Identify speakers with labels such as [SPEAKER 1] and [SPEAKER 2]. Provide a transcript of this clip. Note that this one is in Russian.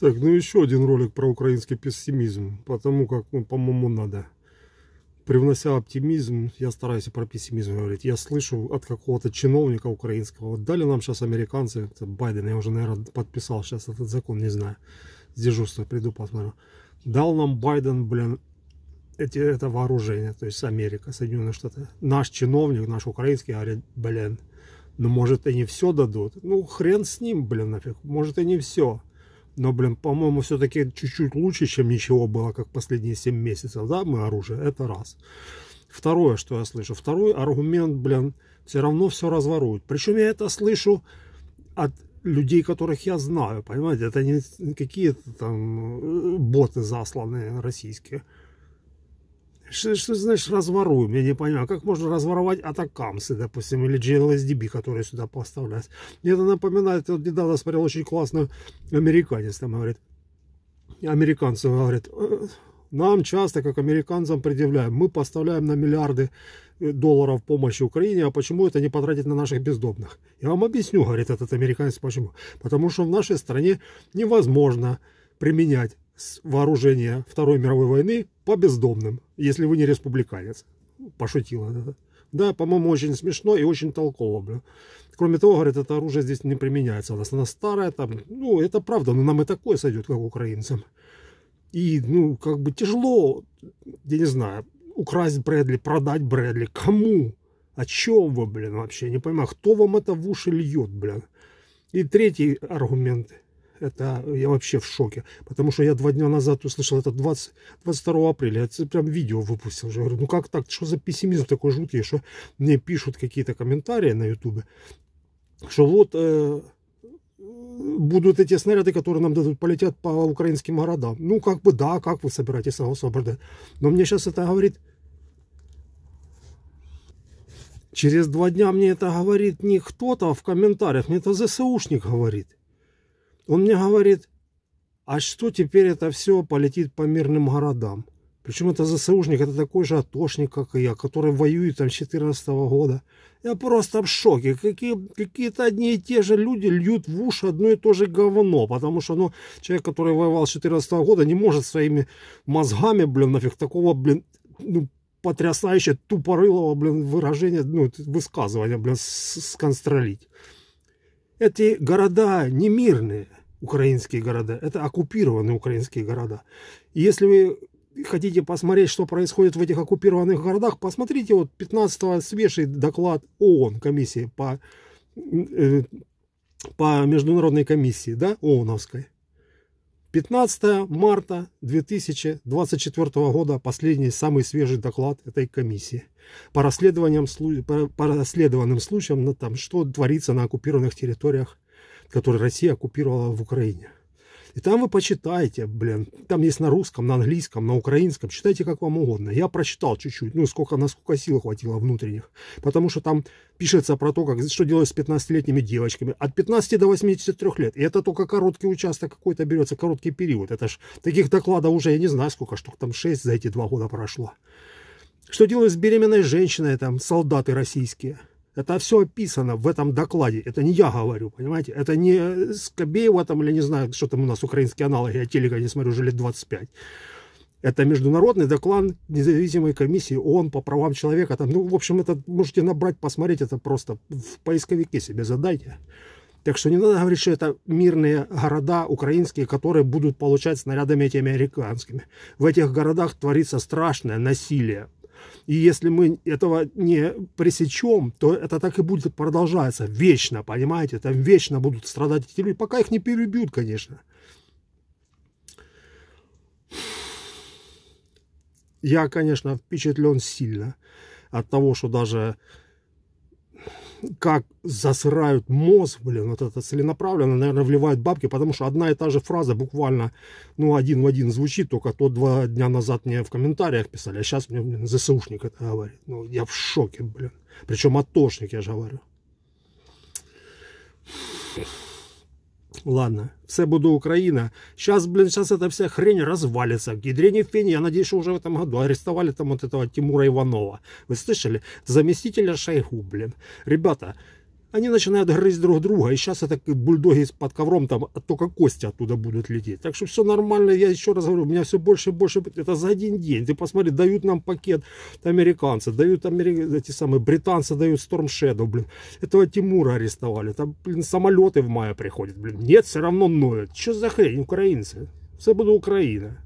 [SPEAKER 1] Так, ну еще один ролик про украинский пессимизм, потому как, ну, по-моему, надо. Привнося оптимизм, я стараюсь про пессимизм говорить. Я слышу от какого-то чиновника украинского, вот дали нам сейчас американцы, это Байден, я уже, наверное, подписал сейчас этот закон, не знаю, с дежурства приду, посмотрю. Дал нам Байден, блин, эти, это вооружение, то есть Америка, Соединенные Штаты. Наш чиновник, наш украинский, говорит, блин, ну может и не все дадут. Ну хрен с ним, блин, нафиг, может и не все. Но, блин, по-моему, все-таки чуть-чуть лучше, чем ничего было, как последние 7 месяцев, да, мы оружие, это раз. Второе, что я слышу, второй аргумент, блин, все равно все разворуют. Причем я это слышу от людей, которых я знаю, понимаете, это не какие-то там э, боты засланные российские что, что значит разворуем? Я не понимаю. Как можно разворовать атакамсы, допустим, или GLSDB, которые сюда поставлялись? Мне это напоминает, вот недавно смотрел очень классно американец, там говорит, Американцы говорят, «Э, нам часто, как американцам, предъявляем, мы поставляем на миллиарды э, долларов помощи Украине, а почему это не потратить на наших бездомных? Я вам объясню, говорит этот американец, почему. Потому что в нашей стране невозможно применять вооружение Второй мировой войны по бездомным, если вы не республиканец. Пошутила. Да, да по-моему, очень смешно и очень толково. Бля. Кроме того, говорит, это оружие здесь не применяется у нас. оно старое, там, ну, это правда, но нам и такое сойдет, как украинцам. И, ну, как бы тяжело, я не знаю, украсть Брэдли, продать Брэдли. Кому? О чем вы, блин, вообще? Не понимаю, кто вам это в уши льет, блин? И третий аргумент – это я вообще в шоке. Потому что я два дня назад услышал это 20, 22 апреля. Я прям видео выпустил. Я говорю, ну как так? Что за пессимизм такой жуткий? Что мне пишут какие-то комментарии на ютубе, что вот э, будут эти снаряды, которые нам дадут, полетят по украинским городам. Ну как бы да, как вы собираетесь освобождать? Но мне сейчас это говорит... Через два дня мне это говорит не кто-то а в комментариях, мне это ЗСУшник говорит. Он мне говорит, а что теперь это все полетит по мирным городам? Причем это ЗСУшник, это такой же атошник, как и я, который воюет там с 14 года. Я просто в шоке. Какие-то какие одни и те же люди льют в уши одно и то же говно. Потому что ну, человек, который воевал с 14 года, не может своими мозгами, блин, нафиг такого, блин, ну, потрясающе тупорылого, блин, выражения, ну, высказывания, блин, сконстролить. Эти города не мирные украинские города, это оккупированные украинские города. И если вы хотите посмотреть, что происходит в этих оккупированных городах, посмотрите вот 15-го свежий доклад ООН, комиссии по, э, по международной комиссии, да, ООНовской. 15 марта 2024 года последний, самый свежий доклад этой комиссии по, расследованиям, по расследованным случаям, ну, там, что творится на оккупированных территориях который Россия оккупировала в Украине. И там вы почитаете, блин, там есть на русском, на английском, на украинском, читайте как вам угодно. Я прочитал чуть-чуть, ну, сколько, насколько сил хватило внутренних, потому что там пишется про то, как, что делать с 15-летними девочками от 15 до 83 лет. И это только короткий участок какой-то берется, короткий период. Это ж таких докладов уже, я не знаю, сколько штук, там 6 за эти два года прошло. Что делать с беременной женщиной, там, солдаты российские – это все описано в этом докладе. Это не я говорю, понимаете? Это не Скобеева там, или не знаю, что там у нас украинские аналоги, а я телека не смотрю уже лет 25. Это международный доклад независимой комиссии ООН по правам человека. Там, ну, в общем, это можете набрать, посмотреть, это просто в поисковике себе задайте. Так что не надо говорить, что это мирные города украинские, которые будут получать снарядами этими американскими. В этих городах творится страшное насилие, и если мы этого не пресечем, то это так и будет продолжаться вечно, понимаете? Там вечно будут страдать эти люди, пока их не перебьют, конечно. Я, конечно, впечатлен сильно от того, что даже как засрают мозг, блин, вот это целенаправленно, наверное, вливают бабки, потому что одна и та же фраза буквально, ну, один в один звучит, только то два дня назад мне в комментариях писали, а сейчас мне, блин, ЗСУшник это говорит. Ну, я в шоке, блин. Причем атошник, я же говорю. Ладно, все буду Украина. Сейчас, блин, сейчас эта вся хрень развалится. К в пене, я надеюсь, что уже в этом году арестовали там вот этого Тимура Иванова. Вы слышали? Заместителя Шойгу, блин. Ребята, они начинают грызть друг друга. И сейчас это бульдоги под ковром, там а только кости оттуда будут лететь. Так что все нормально. Я еще раз говорю, у меня все больше и больше. Это за один день. Ты посмотри, дают нам пакет американцы, дают америк... эти самые британцы, дают Storm Shadow, блин. Этого Тимура арестовали. Там, блин, самолеты в мае приходят, блин. Нет, все равно ноют. Что за хрень, украинцы? Все буду Украина.